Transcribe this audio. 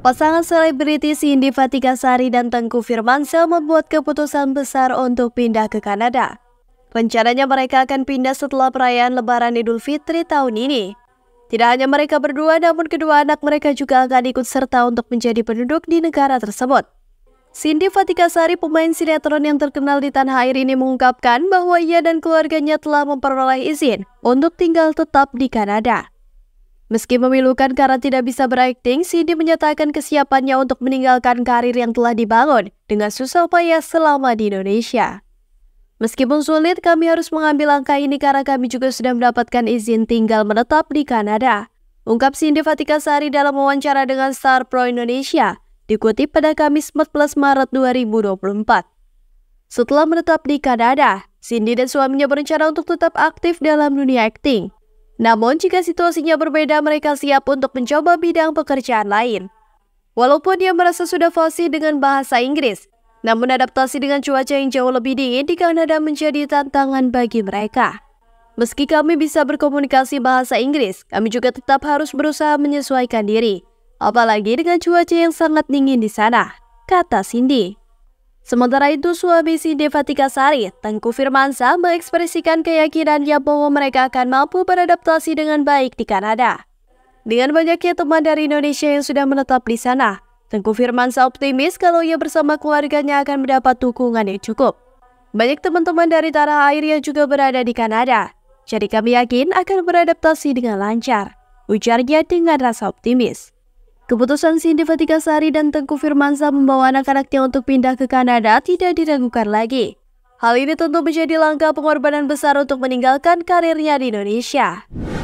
Pasangan selebriti Cindy Fatika Sari dan Tengku Firmansyah membuat keputusan besar untuk pindah ke Kanada. Rencananya mereka akan pindah setelah perayaan Lebaran Idul Fitri tahun ini. Tidak hanya mereka berdua, namun kedua anak mereka juga akan ikut serta untuk menjadi penduduk di negara tersebut. Cindy Fatika Sari, pemain sinetron yang terkenal di tanah air ini mengungkapkan bahwa ia dan keluarganya telah memperoleh izin untuk tinggal tetap di Kanada. Meski memilukan karena tidak bisa berakting, Cindy menyatakan kesiapannya untuk meninggalkan karir yang telah dibangun dengan susah payah selama di Indonesia. Meskipun sulit, kami harus mengambil langkah ini karena kami juga sudah mendapatkan izin tinggal menetap di Kanada. Ungkap Cindy Fatika Sari dalam wawancara dengan Star Pro Indonesia, dikutip pada Kamis 14 Maret 2024. Setelah menetap di Kanada, Cindy dan suaminya berencana untuk tetap aktif dalam dunia akting. Namun jika situasinya berbeda mereka siap untuk mencoba bidang pekerjaan lain. Walaupun dia merasa sudah fasih dengan bahasa Inggris, namun adaptasi dengan cuaca yang jauh lebih dingin di Kanada menjadi tantangan bagi mereka. Meski kami bisa berkomunikasi bahasa Inggris, kami juga tetap harus berusaha menyesuaikan diri. Apalagi dengan cuaca yang sangat dingin di sana, kata Cindy. Sementara itu suami si Devatika Sari, Tengku Firmansa mengekspresikan keyakinannya bahwa mereka akan mampu beradaptasi dengan baik di Kanada. Dengan banyaknya teman dari Indonesia yang sudah menetap di sana, Tengku Firmansa optimis kalau ia bersama keluarganya akan mendapat dukungan yang cukup. Banyak teman-teman dari tanah air yang juga berada di Kanada, jadi kami yakin akan beradaptasi dengan lancar, ujarnya dengan rasa optimis. Keputusan Cindy Fatika Sari dan Tengku Firmansyah membawa anak-anaknya untuk pindah ke Kanada tidak diragukan lagi. Hal ini tentu menjadi langkah pengorbanan besar untuk meninggalkan karirnya di Indonesia.